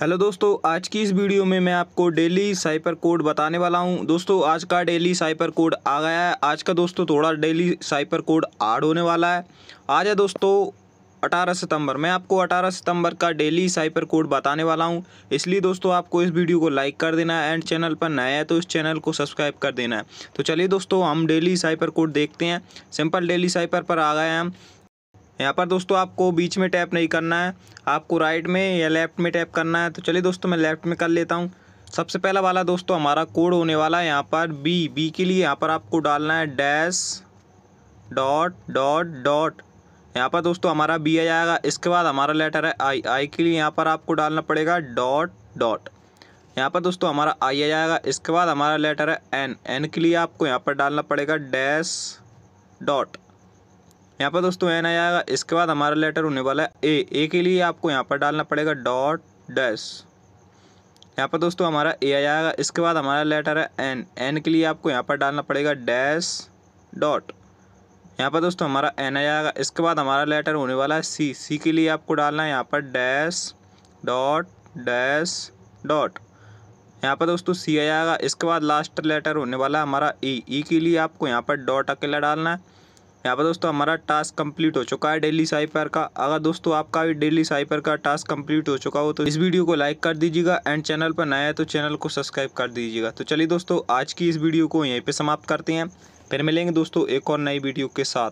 hello दोस्तों आज की इस वीडियो में मैं आपको डेली साइपर कोड बताने वाला हूं दोस्तों आज का डेली साइपर कोड आ गया है आज का दोस्तों थोड़ा डेली साइपर कोड आड होने वाला है आज है दोस्तों 18 सितंबर मैं आपको 18 सितंबर का डेली साइपर कोड बताने वाला हूं इसलिए दोस्तों आपको इस वीडियो को लाइक कर देना है एंड चैनल पर नया है तो इस चैनल को सब्सक्राइब कर देना है तो चलिए दोस्तों हम डेली साइपर कोड देखते हैं सिंपल डेली साइपर पर आ गए हैं हम यहाँ पर दोस्तों आपको बीच में टैप नहीं करना है आपको राइट में या लेफ़्ट में टैप करना है तो चलिए दोस्तों मैं लेफ़्ट में कर लेता हूँ सबसे पहला वाला दोस्तों हमारा कोड होने वाला है यहाँ पर बी बी के लिए यहाँ पर आपको डालना है डैश डॉट डॉट डॉट यहाँ पर दोस्तों हमारा बी आ जाएगा इसके बाद हमारा लेटर है आई आई के लिए यहाँ पर आपको डालना पड़ेगा डॉट डॉट यहाँ पर दोस्तों हमारा आई आ जाएगा इसके बाद हमारा लेटर है एन एन के लिए आपको यहाँ पर डालना पड़ेगा डैश डॉट यहाँ पर दोस्तों एन आएगा इसके बाद हमारा लेटर होने वाला है ए ए के लिए आपको यहाँ पर डालना पड़ेगा डॉट डैश यहाँ पर दोस्तों हमारा ए आ जाएगा इसके बाद हमारा लेटर है एन एन के लिए आपको यहाँ पर डालना पड़ेगा डैश डॉट यहाँ पर दोस्तों हमारा एन आ जाएगा इसके बाद हमारा लेटर होने वाला है सी सी के लिए आपको डालना है यहाँ पर डैश डॉट डैश डॉट यहाँ पर दोस्तों सी आ जाएगा इसके बाद लास्ट लेटर होने वाला है हमारा ई ई e के लिए आपको यहाँ पर डॉट अकेला डालना है यहाँ पर दोस्तों हमारा टास्क कंप्लीट हो चुका है डेली साइपर का अगर दोस्तों आपका भी डेली साइपर का टास्क कंप्लीट हो चुका हो तो इस वीडियो को लाइक कर दीजिएगा एंड चैनल पर नया है तो चैनल को सब्सक्राइब कर दीजिएगा तो चलिए दोस्तों आज की इस वीडियो को यहीं पर समाप्त करते हैं फिर मिलेंगे दोस्तों एक और नई वीडियो के साथ